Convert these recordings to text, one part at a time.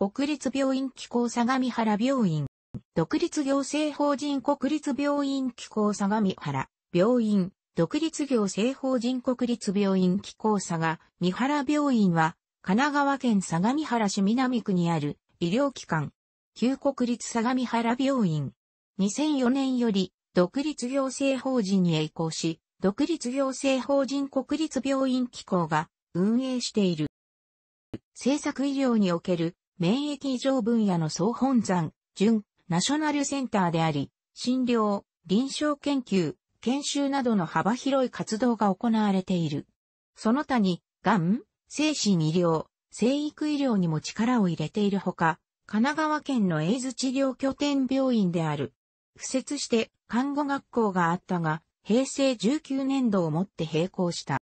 国立病院機構相模原病院。独立行政法人国立病院機構相模原病院。独立行政法人国立病院機構相模原病院は、神奈川県相模原市南区にある医療機関。旧国立相模原病院。2004年より独立行政法人に移行し、独立行政法人国立病院機構が運営している。政策医療における免疫異常分野の総本山、準、ナショナルセンターであり、診療、臨床研究、研修などの幅広い活動が行われている。その他に、がん、精神医療、生育医療にも力を入れているほか、神奈川県のエイズ治療拠点病院である。付設して看護学校があったが、平成19年度をもって閉校した。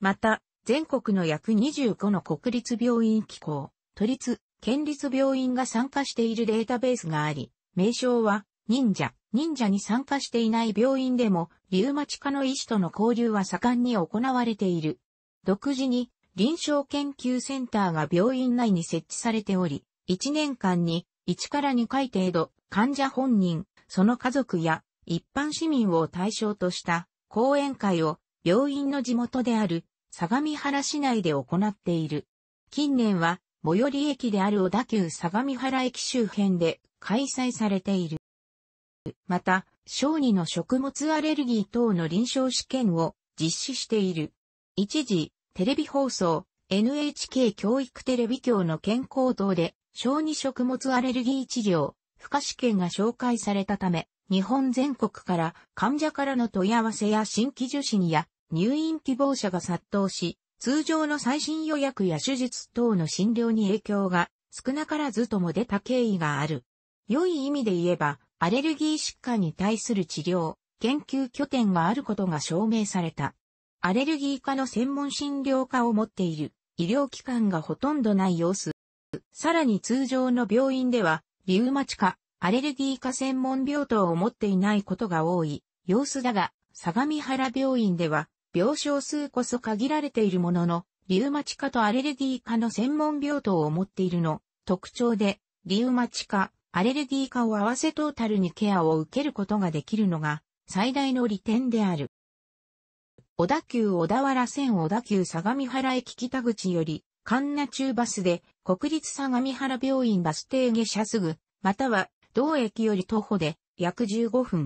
また、全国の約25の国立病院機構、都立、県立病院が参加しているデータベースがあり、名称は、忍者、忍者に参加していない病院でも、リウマチ科の医師との交流は盛んに行われている。独自に、臨床研究センターが病院内に設置されており、1年間に1から2回程度、患者本人、その家族や一般市民を対象とした講演会を病院の地元である相模原市内で行っている。近年は最寄り駅である小田急相模原駅周辺で開催されている。また、小児の食物アレルギー等の臨床試験を実施している。一時、テレビ放送、NHK 教育テレビ局の健康等で、小児食物アレルギー治療、不可試験が紹介されたため、日本全国から患者からの問い合わせや新規受診や入院希望者が殺到し、通常の最新予約や手術等の診療に影響が少なからずとも出た経緯がある。良い意味で言えば、アレルギー疾患に対する治療、研究拠点があることが証明された。アレルギー科の専門診療科を持っている医療機関がほとんどない様子。さらに通常の病院では、リウマチ科、アレルギー科専門病棟を持っていないことが多い様子だが、相模原病院では病床数こそ限られているものの、リウマチ科とアレルギー科の専門病棟を持っているの特徴で、リウマチ科、アレルギー科を合わせトータルにケアを受けることができるのが最大の利点である。小田急小田原線小田急相模原駅北口より、神奈中バスで国立相模原病院バス停下車すぐ、または同駅より徒歩で約15分。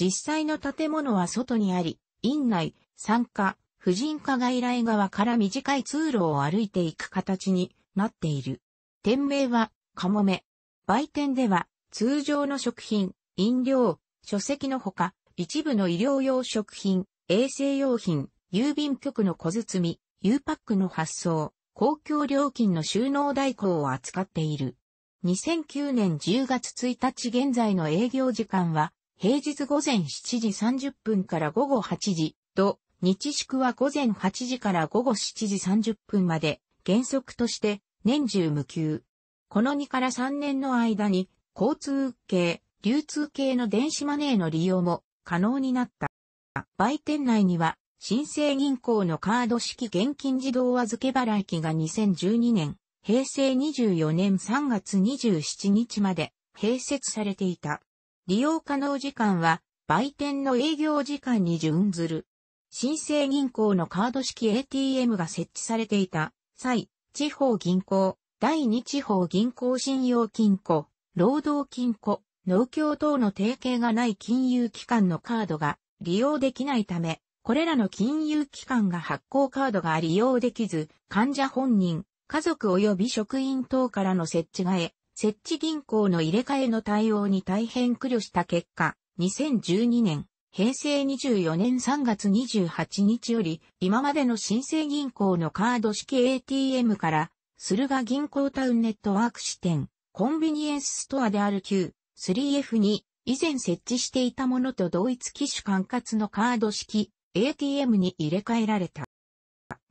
実際の建物は外にあり、院内、参加、婦人科外来側から短い通路を歩いていく形になっている。店名は、かもめ。売店では、通常の食品、飲料、書籍のほか、一部の医療用食品、衛生用品、郵便局の小包み、U パックの発送、公共料金の収納代行を扱っている。2009年10月1日現在の営業時間は平日午前7時30分から午後8時と、日宿は午前8時から午後7時30分まで、原則として年中無休。この2から3年の間に、交通系、流通系の電子マネーの利用も可能になった。売店内には、新生銀行のカード式現金自動預け払い機が2012年、平成24年3月27日まで併設されていた。利用可能時間は、売店の営業時間に準ずる。新生銀行のカード式 ATM が設置されていた際、地方銀行、第二地方銀行信用金庫、労働金庫、農協等の提携がない金融機関のカードが利用できないため、これらの金融機関が発行カードが利用できず、患者本人、家族及び職員等からの設置がえ、設置銀行の入れ替えの対応に大変苦慮した結果、2012年、平成24年3月28日より、今までの新生銀行のカード式 ATM から、駿河銀行タウンネットワーク支店、コンビニエンスストアである Q3F に、以前設置していたものと同一機種管轄のカード式 ATM に入れ替えられた。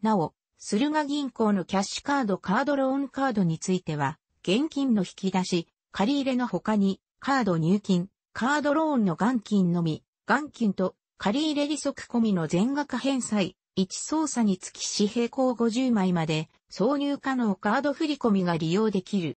なお、駿河銀行のキャッシュカードカードローンカードについては、現金の引き出し、借り入れの他に、カード入金、カードローンの元金のみ、元金と借り入れ利息込みの全額返済、1操作につき紙幣行50枚まで挿入可能カード振込が利用できる。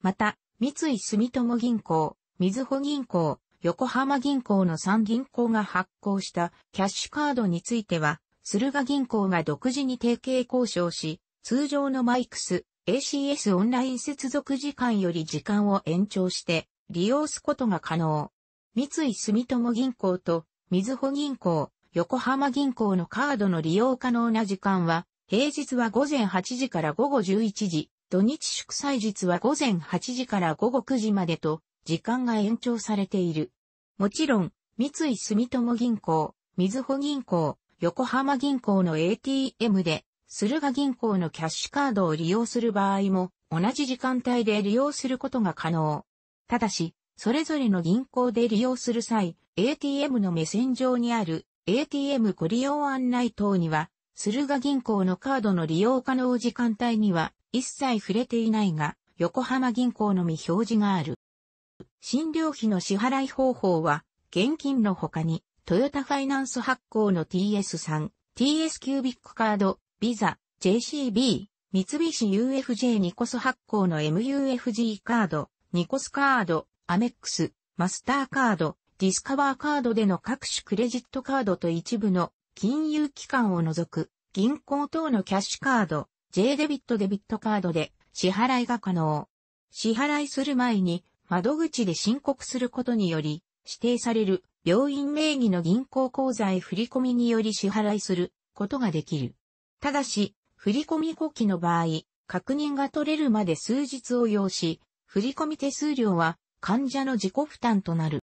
また、三井住友銀行、みずほ銀行、横浜銀行の3銀行が発行したキャッシュカードについては、駿河銀行が独自に提携交渉し、通常のマイクス、ACS オンライン接続時間より時間を延長して利用すことが可能。三井住友銀行と水穂銀行、横浜銀行のカードの利用可能な時間は、平日は午前8時から午後11時、土日祝祭日は午前8時から午後9時までと、時間が延長されている。もちろん、三井住友銀行、水穂銀行、横浜銀行の ATM で、駿河銀行のキャッシュカードを利用する場合も、同じ時間帯で利用することが可能。ただし、それぞれの銀行で利用する際、ATM の目線上にある ATM ご利用案内等には、駿河銀行のカードの利用可能時間帯には一切触れていないが、横浜銀行のみ表示がある。診療費の支払い方法は、現金の他に、トヨタファイナンス発行の TS3、TS キュービックカード、ビザ、JCB、三菱 UFJ ニコス発行の MUFG カード、ニコスカード、アメックス、マスターカード、ディスカバーカードでの各種クレジットカードと一部の金融機関を除く銀行等のキャッシュカード、J デビットデビットカードで支払いが可能。支払いする前に窓口で申告することにより指定される病院名義の銀行口座へ振込により支払いすることができる。ただし、振込後期の場合、確認が取れるまで数日を要し、振込手数料は患者の自己負担となる。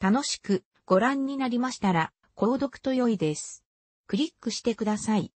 楽しくご覧になりましたら、購読と良いです。クリックしてください。